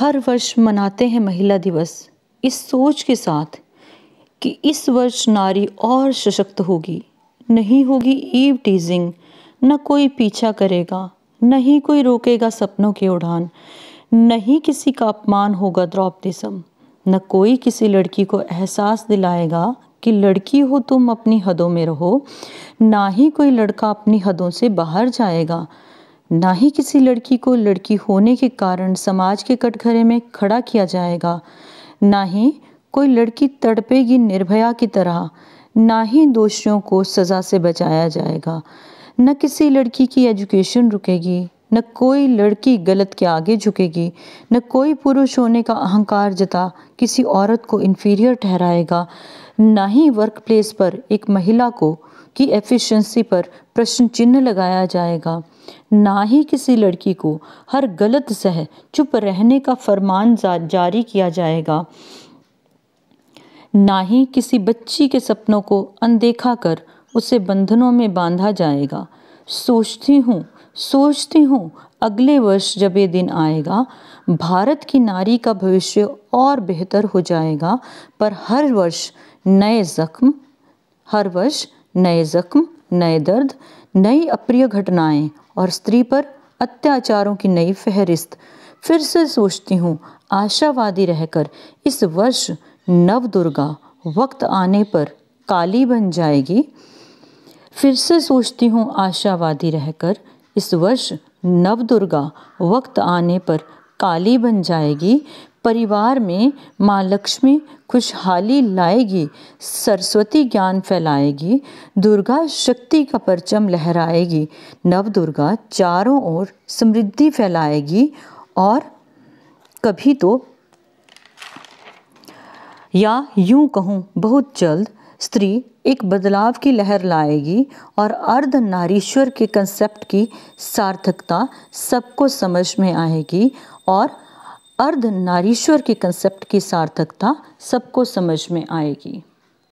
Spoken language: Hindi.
हर वर्ष मनाते हैं महिला दिवस इस सोच के साथ कि इस वर्ष नारी और सशक्त होगी नहीं होगी ईव टीजिंग न कोई पीछा करेगा नहीं कोई रोकेगा सपनों की उड़ान नहीं किसी का अपमान होगा द्रौपदी सम न कोई किसी लड़की को एहसास दिलाएगा कि लड़की हो तुम अपनी हदों में रहो ना ही कोई लड़का अपनी हदों से बाहर जाएगा ना ही किसी लड़की को लड़की होने के कारण समाज के कटघरे में खड़ा किया जाएगा ना ही कोई लड़की तड़पेगी निर्भया की तरह ना ही दोषियों को सज़ा से बचाया जाएगा न किसी लड़की की एजुकेशन रुकेगी न कोई लड़की गलत के आगे झुकेगी न कोई पुरुष होने का अहंकार जता किसी औरत को इन्फीरियर ठहराएगा ना ही वर्क प्लेस पर एक महिला को की एफिशिएंसी पर प्रश्न चिन्ह लगाया जाएगा ना ही किसी लड़की को हर गलत सह चुप रहने का फरमान जारी किया जाएगा ना ही किसी बच्ची के सपनों को अनदेखा कर उसे बंधनों में बांधा जाएगा सोचती हूँ सोचती हूँ अगले वर्ष जब ये दिन आएगा भारत की नारी का भविष्य और बेहतर हो जाएगा पर हर वर्ष नए जख्म हर वर्ष नए जख्म नए दर्द नई अप्रिय घटनाएं और स्त्री पर अत्याचारों की नई फहरिस्त फिर से सोचती हूँ आशावादी रहकर इस वर्ष नव दुर्गा वक्त आने पर काली बन जाएगी फिर से सोचती हूँ आशावादी रहकर इस वर्ष नवदुर्गा वक्त आने पर काली बन जाएगी परिवार में माँ लक्ष्मी खुशहाली लाएगी सरस्वती ज्ञान फैलाएगी दुर्गा शक्ति का परचम लहराएगी नव दुर्गा चारों ओर समृद्धि फैलाएगी और कभी तो या यूं कहूँ बहुत जल्द स्त्री एक बदलाव की लहर लाएगी और अर्ध नारीश्वर के कंसेप्ट की सार्थकता सबको समझ में आएगी और अर्ध नारीश्वर के कंसेप्ट की सार्थकता सबको समझ में आएगी